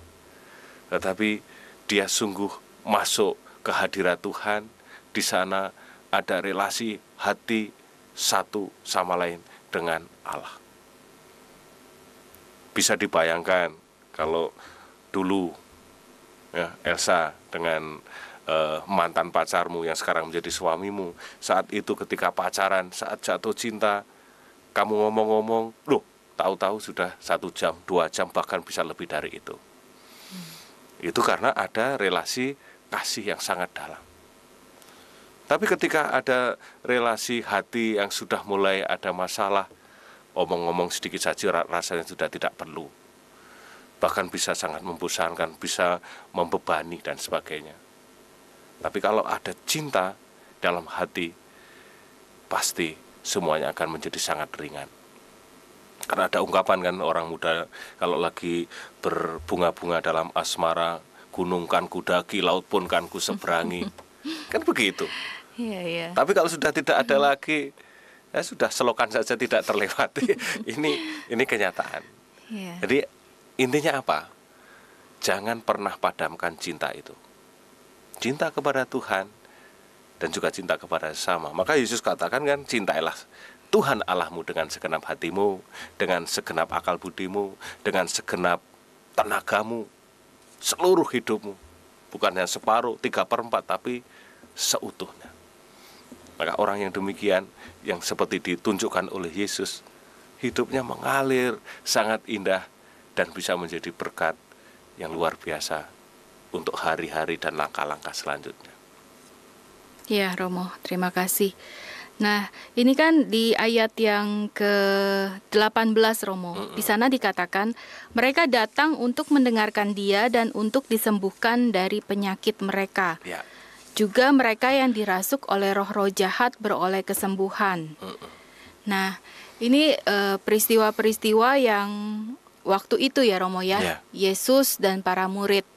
Tetapi dia sungguh masuk ke hadirat Tuhan, di sana ada relasi hati satu sama lain dengan Allah. Bisa dibayangkan kalau dulu ya, Elsa dengan eh, mantan pacarmu yang sekarang menjadi suamimu saat itu ketika pacaran saat jatuh cinta kamu ngomong-ngomong loh tahu-tahu sudah satu jam dua jam bahkan bisa lebih dari itu hmm. itu karena ada relasi kasih yang sangat dalam tapi ketika ada relasi hati yang sudah mulai ada masalah, omong-omong sedikit saja rasanya sudah tidak perlu. Bahkan bisa sangat membosankan, bisa membebani dan sebagainya. Tapi kalau ada cinta dalam hati, pasti semuanya akan menjadi sangat ringan. Karena ada ungkapan kan orang muda kalau lagi berbunga-bunga dalam asmara, gunung kan kudaki, laut pun kan ku seberangi. kan begitu. Iya, iya. Tapi kalau sudah tidak ada hmm. lagi, ya sudah selokan saja tidak terlewati. ini ini kenyataan. Iya. Jadi intinya apa? Jangan pernah padamkan cinta itu cinta kepada Tuhan dan juga cinta kepada sesama. Maka Yesus katakan kan cintailah Tuhan Allahmu dengan segenap hatimu, dengan segenap akal budimu, dengan segenap tenagamu, seluruh hidupmu. Bukan hanya separuh, tiga per empat, tapi seutuhnya. Maka orang yang demikian, yang seperti ditunjukkan oleh Yesus, hidupnya mengalir sangat indah dan bisa menjadi berkat yang luar biasa untuk hari-hari dan langkah-langkah selanjutnya. Ya, Romo, terima kasih. Nah, ini kan di ayat yang ke-18 Romo. Mm -hmm. Di sana dikatakan mereka datang untuk mendengarkan dia dan untuk disembuhkan dari penyakit mereka. Ya. Juga mereka yang dirasuk oleh roh-roh jahat beroleh kesembuhan. Mm -hmm. Nah, ini eh, peristiwa-peristiwa yang waktu itu ya Romo ya, yeah. Yesus dan para murid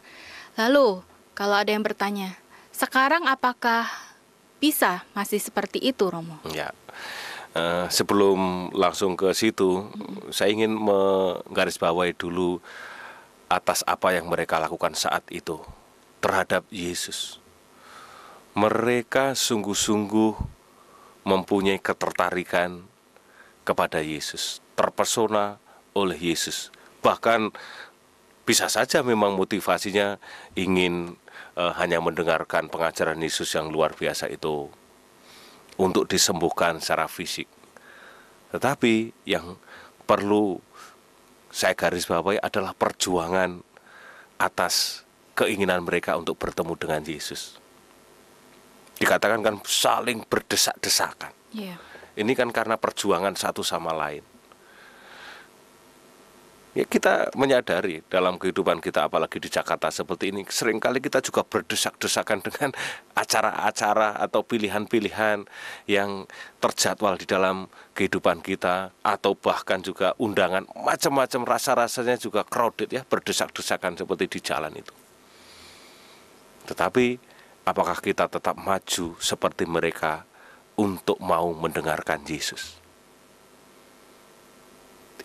Lalu, kalau ada yang bertanya, sekarang apakah bisa masih seperti itu, Romo? Ya. Uh, sebelum langsung ke situ, hmm. saya ingin menggarisbawahi dulu atas apa yang mereka lakukan saat itu terhadap Yesus. Mereka sungguh-sungguh mempunyai ketertarikan kepada Yesus, terpesona oleh Yesus. Bahkan bisa saja memang motivasinya ingin uh, hanya mendengarkan pengajaran Yesus yang luar biasa itu untuk disembuhkan secara fisik. Tetapi yang perlu saya garis bawahi adalah perjuangan atas keinginan mereka untuk bertemu dengan Yesus. Dikatakan kan saling berdesak-desakan. Yeah. Ini kan karena perjuangan satu sama lain. Ya kita menyadari dalam kehidupan kita apalagi di Jakarta seperti ini seringkali kita juga berdesak-desakan dengan acara-acara atau pilihan-pilihan yang terjadwal di dalam kehidupan kita atau bahkan juga undangan macam-macam rasa-rasanya juga crowded ya berdesak-desakan seperti di jalan itu. Tetapi apakah kita tetap maju seperti mereka untuk mau mendengarkan Yesus?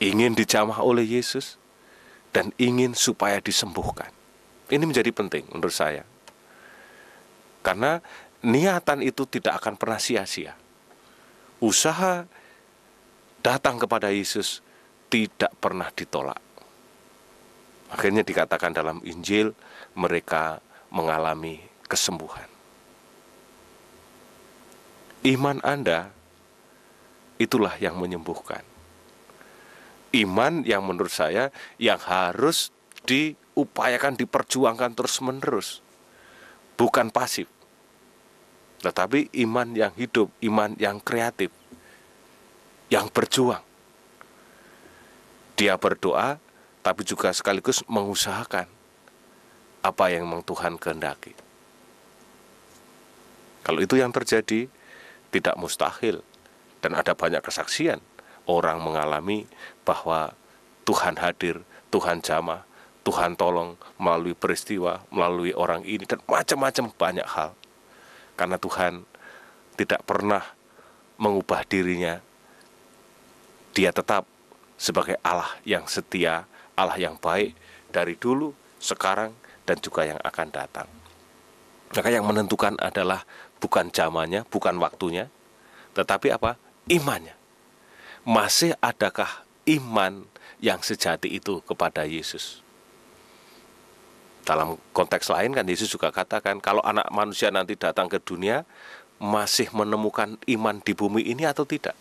ingin dijamah oleh Yesus dan ingin supaya disembuhkan. Ini menjadi penting menurut saya. Karena niatan itu tidak akan pernah sia-sia. Usaha datang kepada Yesus tidak pernah ditolak. Akhirnya dikatakan dalam Injil mereka mengalami kesembuhan. Iman Anda itulah yang menyembuhkan iman yang menurut saya yang harus diupayakan diperjuangkan terus-menerus bukan pasif tetapi iman yang hidup, iman yang kreatif yang berjuang. Dia berdoa tapi juga sekaligus mengusahakan apa yang memang Tuhan kehendaki. Kalau itu yang terjadi tidak mustahil dan ada banyak kesaksian orang mengalami bahwa Tuhan hadir, Tuhan jamah, Tuhan tolong melalui peristiwa, melalui orang ini dan macam-macam banyak hal. Karena Tuhan tidak pernah mengubah dirinya. Dia tetap sebagai Allah yang setia, Allah yang baik dari dulu, sekarang dan juga yang akan datang. Maka yang menentukan adalah bukan zamannya, bukan waktunya, tetapi apa? imannya masih adakah iman yang sejati itu kepada Yesus? Dalam konteks lain kan Yesus juga katakan kalau anak manusia nanti datang ke dunia masih menemukan iman di bumi ini atau tidak?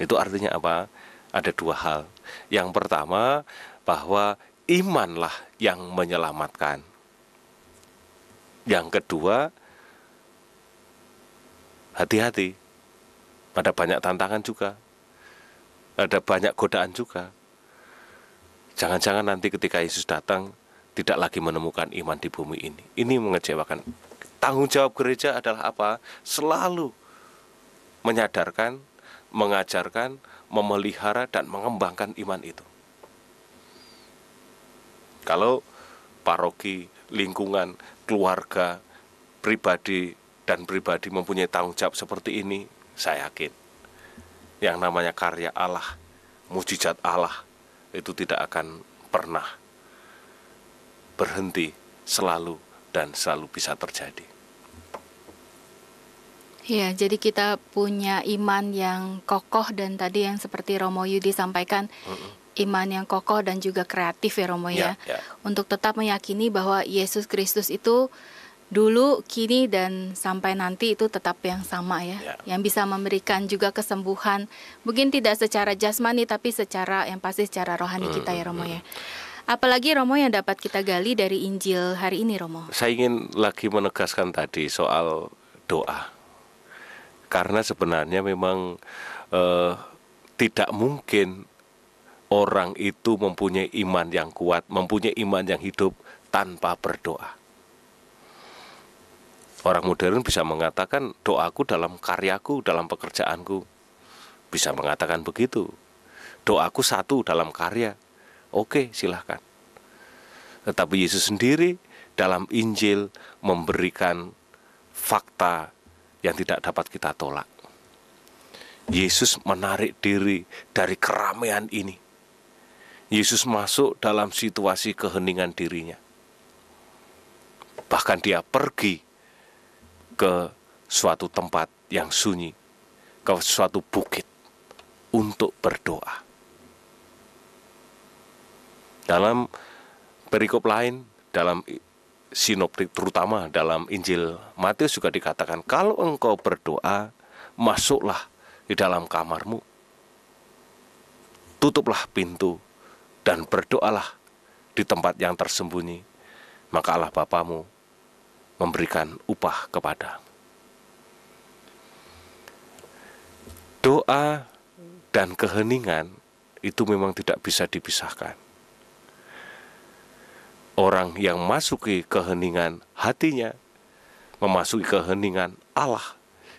Itu artinya apa? Ada dua hal. Yang pertama bahwa imanlah yang menyelamatkan. Yang kedua hati-hati ada banyak tantangan juga ada banyak godaan juga jangan-jangan nanti ketika Yesus datang tidak lagi menemukan iman di bumi ini ini mengecewakan tanggung jawab gereja adalah apa selalu menyadarkan mengajarkan memelihara dan mengembangkan iman itu kalau paroki lingkungan keluarga pribadi dan pribadi mempunyai tanggung jawab seperti ini saya yakin yang namanya karya Allah, mujizat Allah itu tidak akan pernah berhenti selalu dan selalu bisa terjadi. Ya, jadi kita punya iman yang kokoh dan tadi yang seperti Romo Yudi sampaikan, mm -mm iman yang kokoh dan juga kreatif ya Romo ya, ya, ya. untuk tetap meyakini bahwa Yesus Kristus itu dulu, kini, dan sampai nanti itu tetap yang sama ya, ya. yang bisa memberikan juga kesembuhan. Mungkin tidak secara jasmani, tapi secara yang pasti secara rohani hmm, kita ya hmm, Romo ya. hmm. ya. Apalagi Romo yang dapat kita gali dari Injil hari ini Romo. Saya ingin lagi menegaskan tadi soal doa, karena sebenarnya memang eh, tidak mungkin orang itu mempunyai iman yang kuat, mempunyai iman yang hidup tanpa berdoa orang modern bisa mengatakan doaku dalam karyaku, dalam pekerjaanku. Bisa mengatakan begitu. Doaku satu dalam karya. Oke, silahkan. Tetapi Yesus sendiri dalam Injil memberikan fakta yang tidak dapat kita tolak. Yesus menarik diri dari keramaian ini. Yesus masuk dalam situasi keheningan dirinya. Bahkan dia pergi ke suatu tempat yang sunyi, ke suatu bukit untuk berdoa. Dalam perikop lain, dalam sinoptik terutama dalam Injil Matius juga dikatakan kalau engkau berdoa, masuklah di dalam kamarmu. Tutuplah pintu dan berdoalah di tempat yang tersembunyi, maka Allah Bapamu memberikan upah kepada. Doa dan keheningan itu memang tidak bisa dipisahkan. Orang yang masuki keheningan hatinya, memasuki keheningan Allah,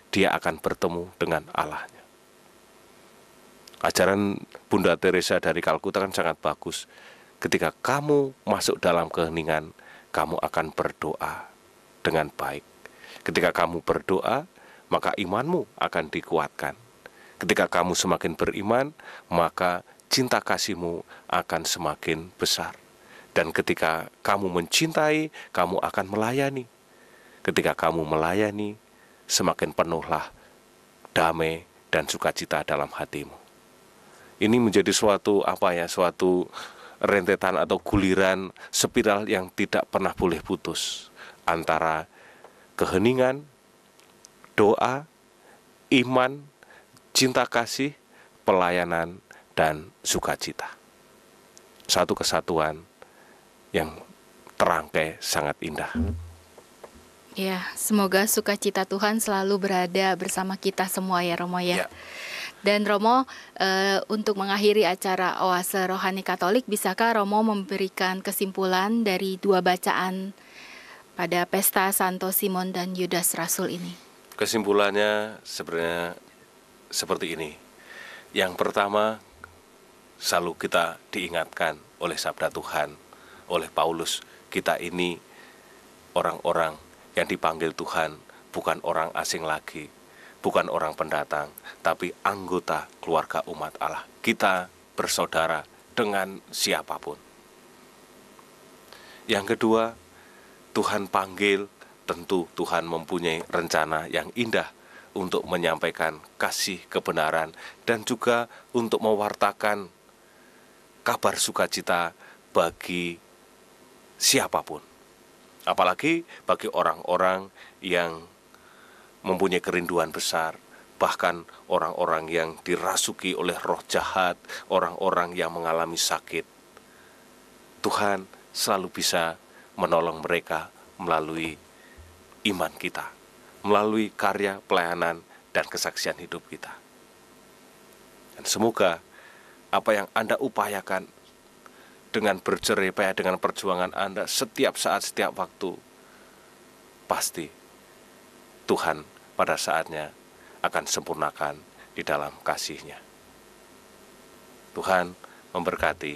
dia akan bertemu dengan Allahnya. Ajaran Bunda Teresa dari Kalkuta kan sangat bagus. Ketika kamu masuk dalam keheningan, kamu akan berdoa dengan baik. Ketika kamu berdoa, maka imanmu akan dikuatkan. Ketika kamu semakin beriman, maka cinta kasihmu akan semakin besar. Dan ketika kamu mencintai, kamu akan melayani. Ketika kamu melayani, semakin penuhlah damai dan sukacita dalam hatimu. Ini menjadi suatu apa ya, suatu rentetan atau guliran spiral yang tidak pernah boleh putus antara keheningan, doa, iman, cinta kasih, pelayanan, dan sukacita. Satu kesatuan yang terangkai sangat indah. Ya, semoga sukacita Tuhan selalu berada bersama kita semua ya Romo ya. ya. Dan Romo, e, untuk mengakhiri acara Oase Rohani Katolik, bisakah Romo memberikan kesimpulan dari dua bacaan pada pesta Santo Simon dan Yudas Rasul ini? Kesimpulannya sebenarnya seperti ini. Yang pertama, selalu kita diingatkan oleh sabda Tuhan, oleh Paulus, kita ini orang-orang yang dipanggil Tuhan, bukan orang asing lagi, bukan orang pendatang, tapi anggota keluarga umat Allah. Kita bersaudara dengan siapapun. Yang kedua, Tuhan panggil, tentu Tuhan mempunyai rencana yang indah untuk menyampaikan kasih kebenaran dan juga untuk mewartakan kabar sukacita bagi siapapun. Apalagi bagi orang-orang yang mempunyai kerinduan besar, bahkan orang-orang yang dirasuki oleh roh jahat, orang-orang yang mengalami sakit. Tuhan selalu bisa menolong mereka melalui iman kita, melalui karya pelayanan dan kesaksian hidup kita. Dan semoga apa yang Anda upayakan dengan bercerai payah dengan perjuangan Anda setiap saat setiap waktu pasti Tuhan pada saatnya akan sempurnakan di dalam kasihnya. Tuhan memberkati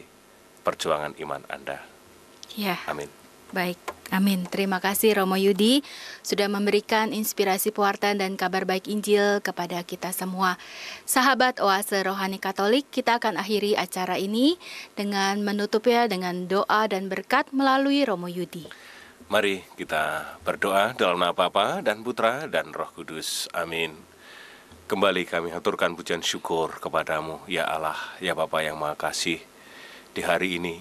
perjuangan iman Anda. Ya. Amin. Baik, amin. Terima kasih Romo Yudi sudah memberikan inspirasi pewartaan dan kabar baik Injil kepada kita semua. Sahabat Oase Rohani Katolik, kita akan akhiri acara ini dengan menutupnya dengan doa dan berkat melalui Romo Yudi. Mari kita berdoa dalam nama Bapa dan Putra dan Roh Kudus. Amin. Kembali kami haturkan pujian syukur kepadamu, ya Allah, ya Bapa yang Maha Kasih, di hari ini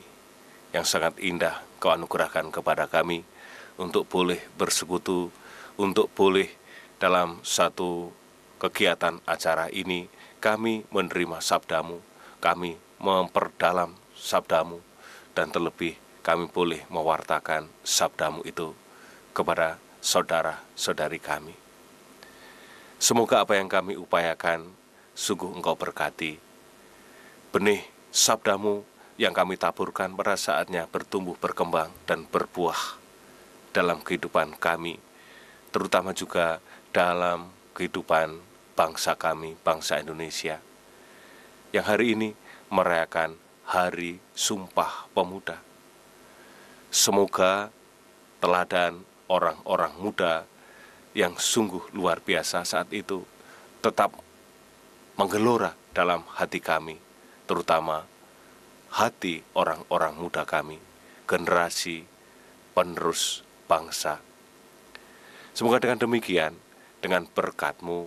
yang sangat indah, Kau anugerahkan kepada kami untuk boleh bersekutu, untuk boleh dalam satu kegiatan acara ini kami menerima sabdamu, kami memperdalam sabdamu, dan terlebih kami boleh mewartakan sabdamu itu kepada saudara-saudari kami. Semoga apa yang kami upayakan sungguh engkau berkati. Benih sabdamu yang kami taburkan pada saatnya bertumbuh berkembang dan berbuah dalam kehidupan kami, terutama juga dalam kehidupan bangsa kami, bangsa Indonesia, yang hari ini merayakan Hari Sumpah Pemuda. Semoga teladan orang-orang muda yang sungguh luar biasa saat itu tetap menggelora dalam hati kami, terutama hati orang-orang muda kami, generasi penerus bangsa. Semoga dengan demikian, dengan berkatmu,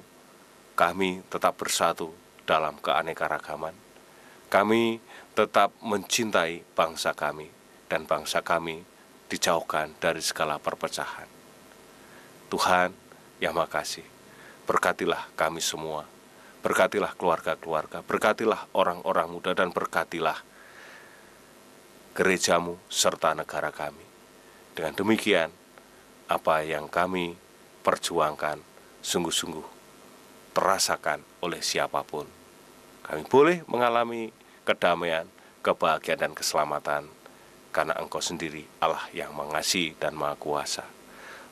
kami tetap bersatu dalam keanekaragaman. Kami tetap mencintai bangsa kami, dan bangsa kami dijauhkan dari segala perpecahan. Tuhan, ya makasih, berkatilah kami semua, berkatilah keluarga-keluarga, berkatilah orang-orang muda, dan berkatilah gerejamu, serta negara kami. Dengan demikian, apa yang kami perjuangkan sungguh-sungguh terasakan oleh siapapun. Kami boleh mengalami kedamaian, kebahagiaan, dan keselamatan karena Engkau sendiri Allah yang mengasihi dan maha kuasa.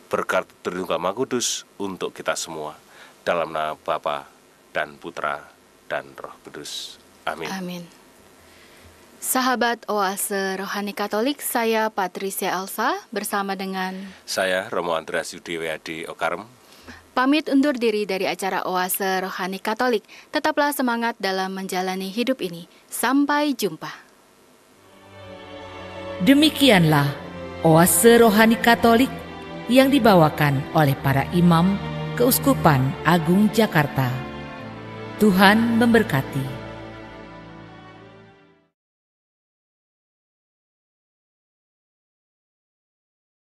Berkat Tritunggal Maha Kudus untuk kita semua dalam nama Bapa dan Putra dan Roh Kudus. Amin. Amin. Sahabat Oase Rohani Katolik, saya Patricia Elsa bersama dengan saya Romo Andreas Yudewiadi Okarm. Pamit undur diri dari acara Oase Rohani Katolik. Tetaplah semangat dalam menjalani hidup ini. Sampai jumpa. Demikianlah Oase Rohani Katolik yang dibawakan oleh para imam Keuskupan Agung Jakarta. Tuhan memberkati.